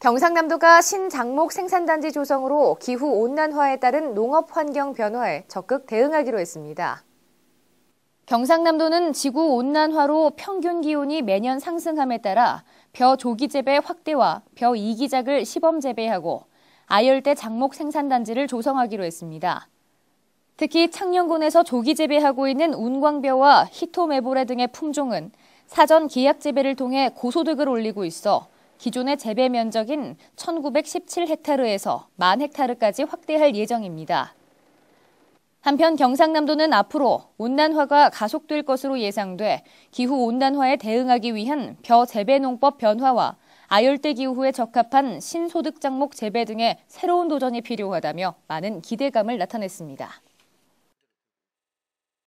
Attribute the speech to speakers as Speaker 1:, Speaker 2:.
Speaker 1: 경상남도가 신작목 생산단지 조성으로 기후 온난화에 따른 농업 환경 변화에 적극 대응하기로 했습니다. 경상남도는 지구 온난화로 평균 기온이 매년 상승함에 따라 벼 조기 재배 확대와 벼 이기작을 시범 재배하고 아열대 작목 생산단지를 조성하기로 했습니다. 특히 창녕군에서 조기 재배하고 있는 운광벼와 히토메보레 등의 품종은 사전 기약 재배를 통해 고소득을 올리고 있어 기존의 재배 면적인 1917헥타르에서 만 헥타르까지 확대할 예정입니다. 한편 경상남도는 앞으로 온난화가 가속될 것으로 예상돼 기후 온난화에 대응하기 위한 벼 재배 농법 변화와 아열대 기후에 적합한 신소득 작목 재배 등의 새로운 도전이 필요하다며 많은 기대감을 나타냈습니다.